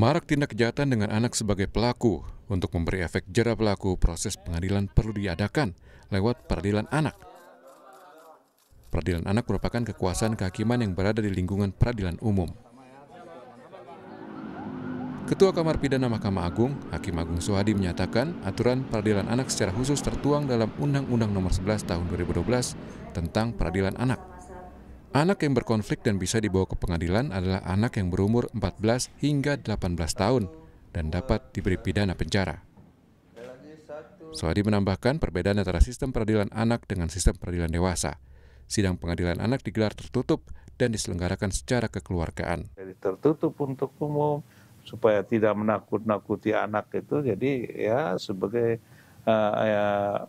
Marak tindak kejahatan dengan anak sebagai pelaku untuk memberi efek jera pelaku proses pengadilan perlu diadakan lewat peradilan anak. Peradilan anak merupakan kekuasaan kehakiman yang berada di lingkungan peradilan umum. Ketua Kamar Pidana Mahkamah Agung, Hakim Agung Suhadi menyatakan aturan peradilan anak secara khusus tertuang dalam Undang-Undang Nomor 11 Tahun 2012 tentang peradilan anak. Anak yang berkonflik dan bisa dibawa ke pengadilan adalah anak yang berumur 14 hingga 18 tahun dan dapat diberi pidana penjara. Soadi menambahkan perbedaan antara sistem peradilan anak dengan sistem peradilan dewasa. Sidang pengadilan anak digelar tertutup dan diselenggarakan secara kekeluargaan. Jadi tertutup untuk umum supaya tidak menakut-nakuti anak itu. Jadi ya sebagai uh, ya,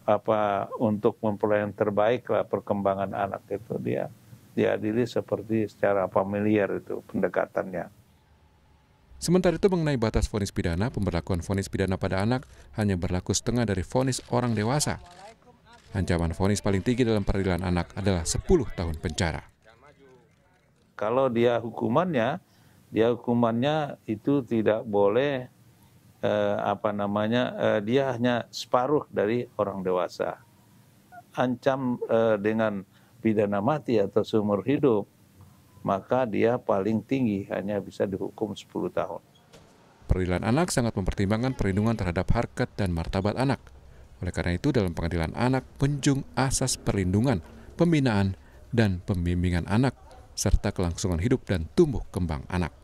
apa untuk memperoleh yang terbaik lah perkembangan anak itu dia diadili seperti secara familiar itu pendekatannya. Sementara itu mengenai batas vonis pidana, pemberlakuan vonis pidana pada anak hanya berlaku setengah dari vonis orang dewasa. Ancaman vonis paling tinggi dalam peradilan anak adalah 10 tahun penjara. Kalau dia hukumannya, dia hukumannya itu tidak boleh eh, apa namanya eh, dia hanya separuh dari orang dewasa. Ancam eh, dengan pidana mati atau seumur hidup, maka dia paling tinggi hanya bisa dihukum 10 tahun. Peradilan anak sangat mempertimbangkan perlindungan terhadap harkat dan martabat anak. Oleh karena itu, dalam pengadilan anak menjung asas perlindungan, pembinaan, dan pembimbingan anak, serta kelangsungan hidup dan tumbuh kembang anak.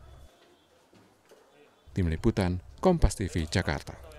Tim Liputan, Kompas TV, Jakarta.